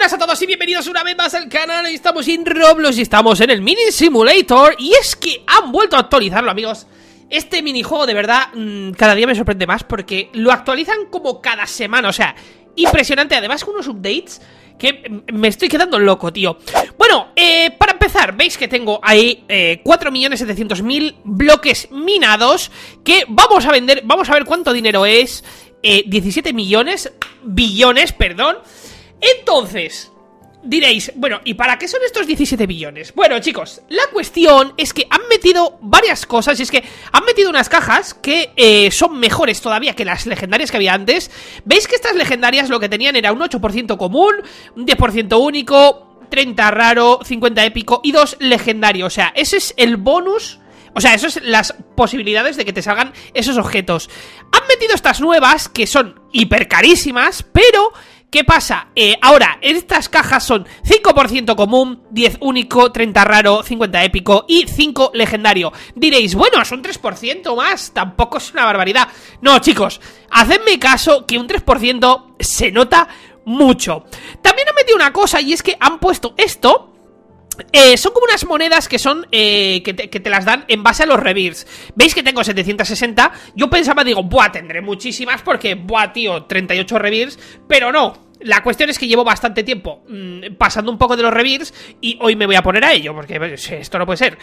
buenas a todos y bienvenidos una vez más al canal Estamos en Roblox y estamos en el Mini Simulator Y es que han vuelto a actualizarlo amigos Este minijuego de verdad mm, cada día me sorprende más Porque lo actualizan como cada semana, o sea, impresionante Además con unos updates que mm, me estoy quedando loco, tío Bueno, eh, para empezar, veis que tengo ahí 4.700.000 eh, bloques minados Que vamos a vender, vamos a ver cuánto dinero es eh, 17 millones, billones, perdón entonces, diréis, bueno, ¿y para qué son estos 17 billones? Bueno, chicos, la cuestión es que han metido varias cosas, y es que han metido unas cajas que eh, son mejores todavía que las legendarias que había antes. ¿Veis que estas legendarias lo que tenían era un 8% común, un 10% único, 30 raro, 50 épico y 2 legendario? O sea, ese es el bonus... O sea, eso es las posibilidades de que te salgan esos objetos. Han metido estas nuevas, que son hiper carísimas, pero ¿Qué pasa? Eh, ahora, estas cajas son 5% común, 10 único, 30 raro, 50 épico y 5 legendario. Diréis, bueno, son 3% más, tampoco es una barbaridad. No, chicos, hacedme caso que un 3% se nota mucho. También han metido una cosa y es que han puesto esto eh, son como unas monedas que son eh, que, te, las dan en base a los revirs. ¿Veis que tengo 760? Yo pensaba, digo, buah, tendré muchísimas porque, buah, tío, 38 revirs, pero no. La cuestión es que llevo bastante tiempo mm, pasando un poco de los revirs y hoy me voy a poner a ello, porque pues, esto no puede ser.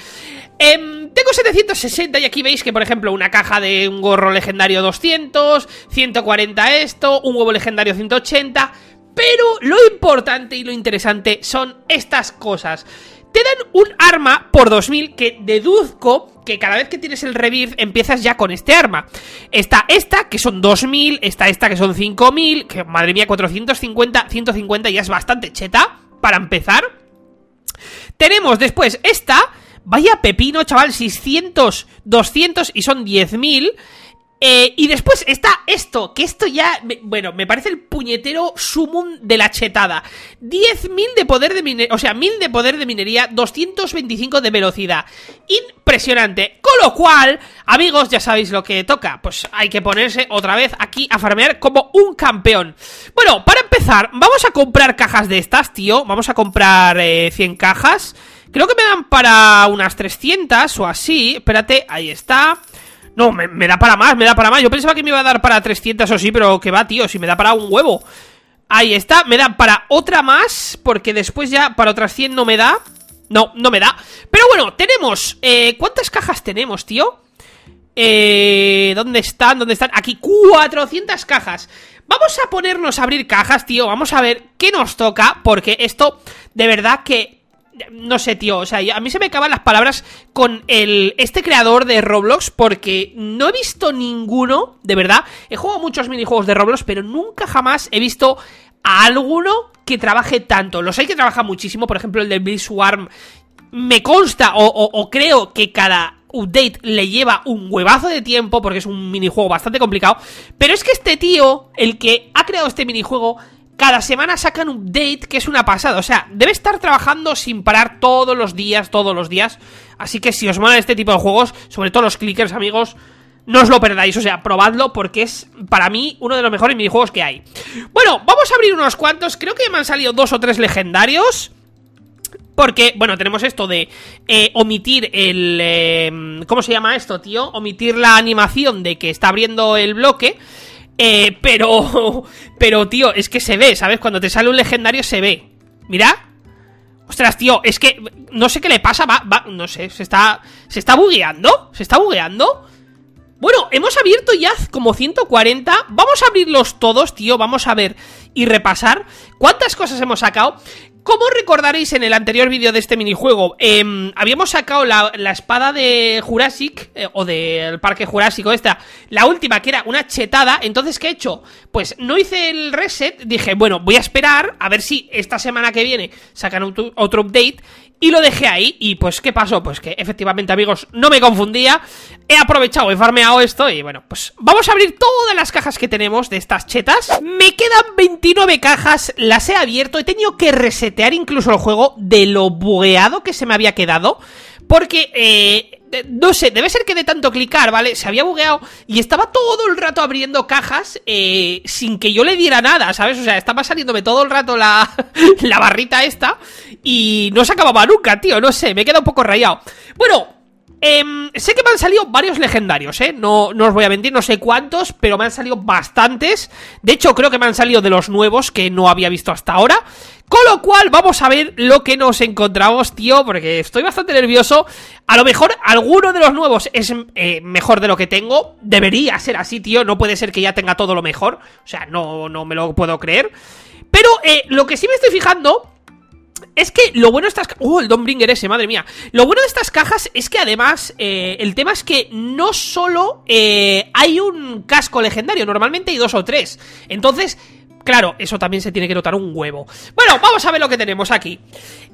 Em, tengo 760 y aquí veis que, por ejemplo, una caja de un gorro legendario 200, 140 esto, un huevo legendario 180... Pero lo importante y lo interesante son estas cosas. Te dan un arma por 2000 que deduzco que cada vez que tienes el revive empiezas ya con este arma. Está esta, que son 2000, está esta, que son 5000, que madre mía, 450, 150 ya es bastante cheta para empezar. Tenemos después esta, vaya pepino, chaval, 600, 200 y son 10.000. Eh, y después está esto, que esto ya, bueno, me parece el puñetero sumum de la chetada. 10.000 de poder de minería, o sea, 1.000 de poder de minería, 225 de velocidad. Impresionante. Con lo cual, amigos, ya sabéis lo que toca. Pues hay que ponerse otra vez aquí a farmear como un campeón. Bueno, para empezar, vamos a comprar cajas de estas, tío. Vamos a comprar 100 eh, cajas. Creo que me dan para unas 300 o así. Espérate, ahí está. No, me, da para más, me da para más. Yo pensaba que me iba a dar para 300 o sí, pero que va, tío, si me da para un huevo. Ahí está, me da para otra más, porque después ya para otras 100 no me da. No, no me da. Pero bueno, tenemos... Eh, ¿Cuántas cajas tenemos, tío? Eh, ¿Dónde están? ¿Dónde están? Aquí, 400 cajas. Vamos a ponernos a abrir cajas, tío. Vamos a ver qué nos toca, porque esto de verdad que no sé, tío, o sea, a mí se me acaban las palabras con el este creador de Roblox porque no he visto ninguno, de verdad. He jugado muchos minijuegos de Roblox, pero nunca jamás he visto a alguno que trabaje tanto. Los hay que trabaja muchísimo, por ejemplo, el de Bill Swarm. Me consta o creo que cada update le lleva un huevazo de tiempo porque es un minijuego bastante complicado. Pero es que este tío, el que ha creado este minijuego, cada semana sacan un update que es una pasada. O sea, debe estar trabajando sin parar todos los días, todos los días. Así que si os molan este tipo de juegos, sobre todo los clickers, amigos, no os lo perdáis. O sea, probadlo porque es para mí uno de los mejores minijuegos que hay. Bueno, vamos a abrir unos cuantos. Creo que me han salido dos o tres legendarios. Porque, bueno, tenemos esto de eh, omitir el... Eh, ¿Cómo se llama esto, tío? Omitir la animación de que está abriendo el bloque. Eh, pero, pero, tío, es que se ve, ¿sabes? Cuando te sale un legendario se ve. Mira. Ostras, tío, es que no sé qué le pasa, va, no sé, se está, se está bugueando, se está bugueando. Bueno, hemos abierto ya como 140. Vamos a abrirlos todos, tío. Vamos a ver y repasar cuántas cosas hemos sacado. Como recordaréis en el anterior vídeo de este minijuego, em, habíamos sacado la, espada de Jurassic, eh, o del parque jurásico esta, la última que era una chetada, entonces ¿qué he hecho? Pues no hice el reset, dije, bueno, voy a esperar a ver si esta semana que viene sacan otro update y lo dejé ahí. Y pues, ¿qué pasó? Pues que efectivamente, amigos, no me confundía. He aprovechado he farmeado esto. Y bueno, pues vamos a abrir todas las cajas que tenemos de estas chetas. Me quedan 29 cajas. Las he abierto. He tenido que resetear incluso el juego de lo bugueado que se me había quedado. Porque eh, no sé, debe ser que de tanto clicar, ¿vale? Se había bugueado y estaba todo el rato abriendo cajas eh, sin que yo le diera nada, ¿sabes? O sea, estaba saliéndome todo el rato la, la barrita esta y no se acababa nunca, tío, no sé, me he quedado un poco rayado. Bueno, Em, sé que me han salido varios legendarios, ¿eh? No, no os voy a mentir, no sé cuántos, pero me han salido bastantes. De hecho, creo que me han salido de los nuevos que no había visto hasta ahora. Con lo cual, vamos a ver lo que nos encontramos, tío, porque estoy bastante nervioso. A lo mejor alguno de los nuevos es eh, mejor de lo que tengo. Debería ser así, tío. No puede ser que ya tenga todo lo mejor. O sea, no, no me lo puedo creer. Pero eh, lo que sí me estoy fijando es que lo bueno de estas... ¡Uh, el Dombringer ese, madre mía! Lo bueno de estas cajas es que además eh, el tema es que no solo eh, hay un casco legendario, normalmente hay dos o tres. Entonces... Claro, eso también se tiene que notar un huevo. Bueno, vamos a ver lo que tenemos aquí.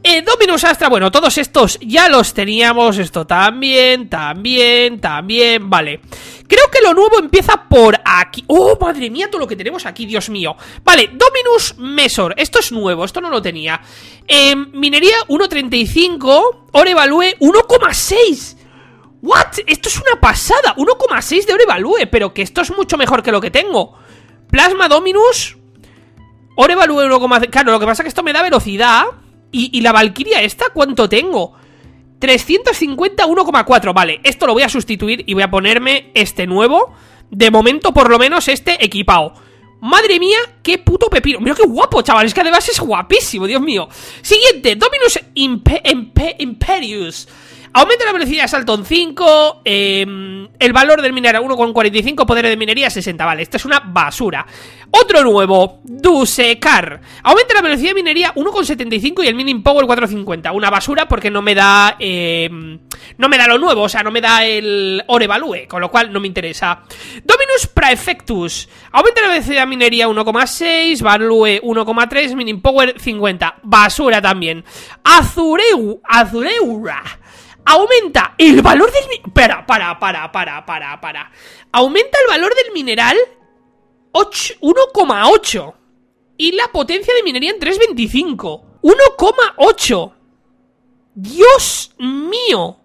Eh, Dominus Astra, bueno, todos estos ya los teníamos. Esto también, también, también, Vale. Creo que lo nuevo empieza por aquí. ¡Oh, madre mía, todo lo que tenemos aquí, Dios mío! Vale, Dominus Mesor. Esto es nuevo, esto no lo tenía. Em, minería 1.35, Orevalue 1,6. ¿What? Esto es una pasada. 1,6 de Orevalue, pero que esto es mucho mejor que lo que tengo. Plasma Dominus. Orevalue 1,6. Claro, lo que pasa es que esto me da velocidad. ¿Y, y la Valkyria esta cuánto tengo? 350, Vale, esto lo voy a sustituir y voy a ponerme este nuevo. De momento, por lo menos, este equipado. Madre mía, qué puto pepino. Mira qué guapo, chaval. Es que además es guapísimo, Dios mío. Siguiente, Dominus Imperius. Aumenta la velocidad de salto en 5. Em, el valor del mineral 1,45. Poder de minería 60. Vale, esta es una basura. Otro nuevo. Dusecar. Aumenta la velocidad de minería 1,75 y el mining power 4,50. Una basura porque no me da... Em, no me da lo nuevo. O sea, no me da el ore value. Con lo cual no me interesa. Dominus Praefectus. Aumenta la velocidad de minería 1,6. Value 1,3. Mining power 50. Basura también. Azureu. Azureura. Aumenta el valor del... Para, para, para, para, para, para. Aumenta el valor del mineral 1,8. Y la potencia de minería en 3,25. 1,8. Dios mío.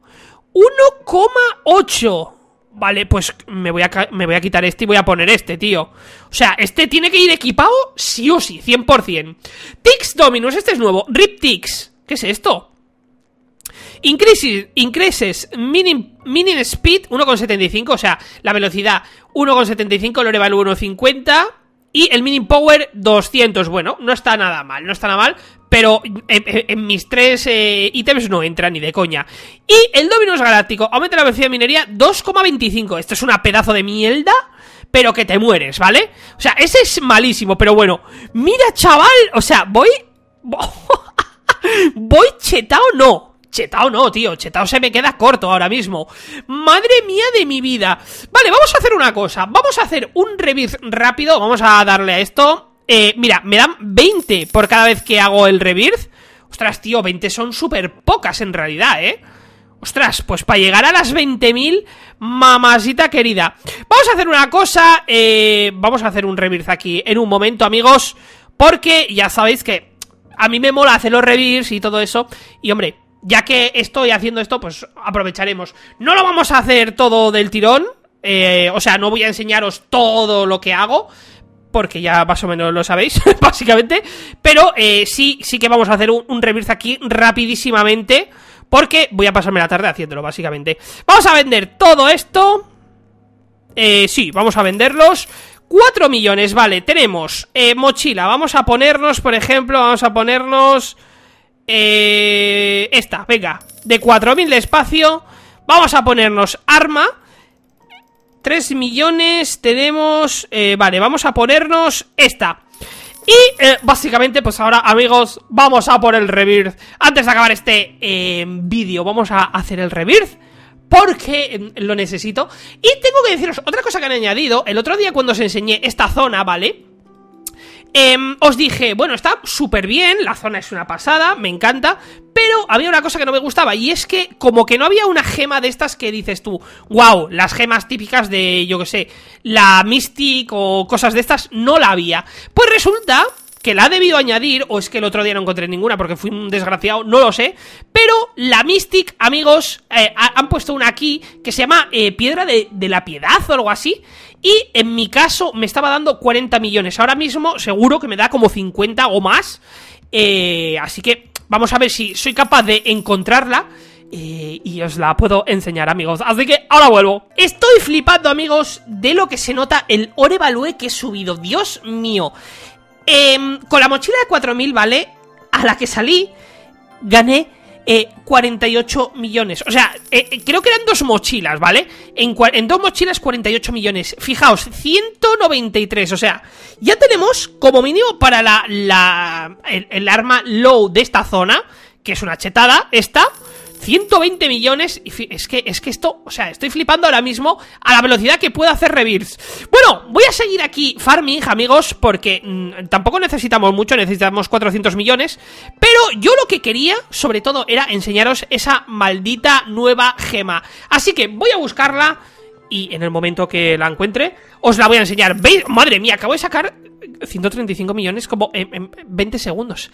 1,8. Vale, pues me voy, a, me voy a quitar este y voy a poner este, tío. O sea, este tiene que ir equipado sí o sí, 100%. Tix Dominus, este es nuevo. Rip Tix. ¿Qué es esto? Increases, increases minim, speed 1,75, o sea, la velocidad 1,75, lo value 1,50 y el minim power 200. Bueno, no está nada mal, no está nada mal, pero en, mis tres eh, ítems no entra ni de coña. Y el Dominus Galáctico aumenta la velocidad de minería 2,25. Esto es una pedazo de mierda pero que te mueres, ¿vale? O sea, ese es malísimo, pero bueno. Mira, chaval, o sea, voy... ¿Voy chetao? No. Chetao no, tío, Chetao se me queda corto ahora mismo Madre mía de mi vida Vale, vamos a hacer una cosa Vamos a hacer un revir rápido Vamos a darle a esto eh, Mira, me dan 20 por cada vez que hago el rebirth Ostras, tío, 20 son súper pocas en realidad, ¿eh? Ostras, pues para llegar a las 20.000, Mamasita querida. Vamos a hacer una cosa, eh, vamos a hacer un rebirth aquí en un momento, amigos, porque ya sabéis que a mí me mola hacer los rebirths y todo eso. Y hombre, ya que estoy haciendo esto, pues aprovecharemos. No lo vamos a hacer todo del tirón. Eh, o sea, no voy a enseñaros todo lo que hago. Porque ya más o menos lo sabéis, básicamente. Pero eh, sí, sí que vamos a hacer un, un aquí rapidísimamente. Porque voy a pasarme la tarde haciéndolo, básicamente. Vamos a vender todo esto. Eh, sí, vamos a venderlos. 4 millones, vale, tenemos eh, mochila. Vamos a ponernos, por ejemplo, vamos a ponernos... Eh, esta, venga. De 4.000 de espacio. Vamos a ponernos arma. 3 millones tenemos... Eh, vale, vamos a ponernos esta. Y eh, básicamente, pues ahora, amigos, vamos a por el rebirth. Antes de acabar este vídeo, vamos a hacer el rebirth porque mm, lo necesito. Y tengo que deciros otra cosa que han añadido. El otro día cuando os enseñé esta zona, ¿vale? Em, os dije, bueno, está súper bien, la zona es una pasada, me encanta, pero había una cosa que no me gustaba y es que como que no había una gema de estas que dices tú, wow, las gemas típicas de, yo que sé, la Mystic o cosas de estas, no la había. Pues resulta que la ha debido añadir, o es que el otro día no encontré ninguna porque fui un desgraciado, no lo sé. Pero la Mystic, amigos, eh, han puesto una aquí que se llama eh, Piedra de, la Piedad o algo así. Y en mi caso me estaba dando 40 millones. Ahora mismo seguro que me da como 50 o más. Eh, así que vamos a ver si soy capaz de encontrarla. Eh, y os la puedo enseñar, amigos. Así que ahora vuelvo. Estoy flipando, amigos, de lo que se nota el orevalue que he subido. Dios mío. Em, con la mochila de 4000, ¿vale? A la que salí, gané 48 eh, millones. O sea, eh, eh, creo que eran dos mochilas, ¿vale? En, dos mochilas 48 millones. Fijaos, 193. O sea, ya tenemos como mínimo para la, la el, arma low de esta zona, que es una chetada, esta. 120 millones. Y es que, es que esto, o sea, estoy flipando ahora mismo a la velocidad que puedo hacer revirs. Bueno, voy a seguir aquí farming, amigos, porque mm, tampoco necesitamos mucho, necesitamos 400 millones. Pero yo lo que quería, sobre todo, era enseñaros esa maldita nueva gema. Así que voy a buscarla y en el momento que la encuentre, os la voy a enseñar. ¿Veis? Madre mía, acabo de sacar 135 millones como en, 20 segundos.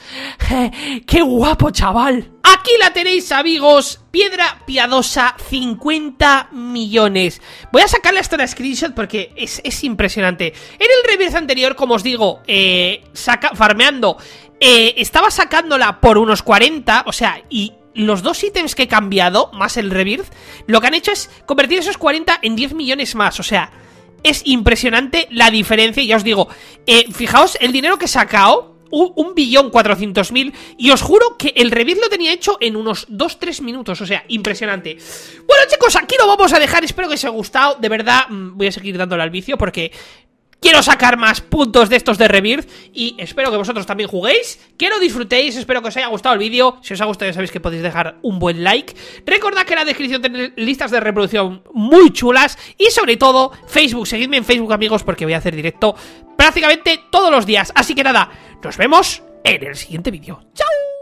¡Qué guapo, chaval! Aquí la tenéis, amigos. Piedra piadosa, 50 millones. Voy a sacarle hasta la screenshot porque es, impresionante. En el reverse anterior, como os digo, eh, saca, farmeando, eh, estaba sacándola por unos 40, o sea, y los dos ítems que he cambiado, más el rebirth, lo que han hecho es convertir esos 40 en 10 millones más, o sea es impresionante la diferencia. Ya os digo, eh, fijaos el dinero que he sacado. Un, billón cuatrocientos mil. Y os juro que el review lo tenía hecho en unos 2-3 minutos. O sea, impresionante. Bueno, chicos, aquí lo vamos a dejar. Espero que os haya gustado. De verdad, mm, voy a seguir dándole al vicio porque Quiero sacar más puntos de estos de Rebirth y espero que vosotros también juguéis, que lo disfrutéis, espero que os haya gustado el vídeo. Si os ha gustado ya sabéis que podéis dejar un buen like. Recordad que en la descripción tenéis listas de reproducción muy chulas y sobre todo Facebook. Seguidme en Facebook amigos porque voy a hacer directo prácticamente todos los días. Así que nada, nos vemos en el siguiente vídeo. ¡Chao!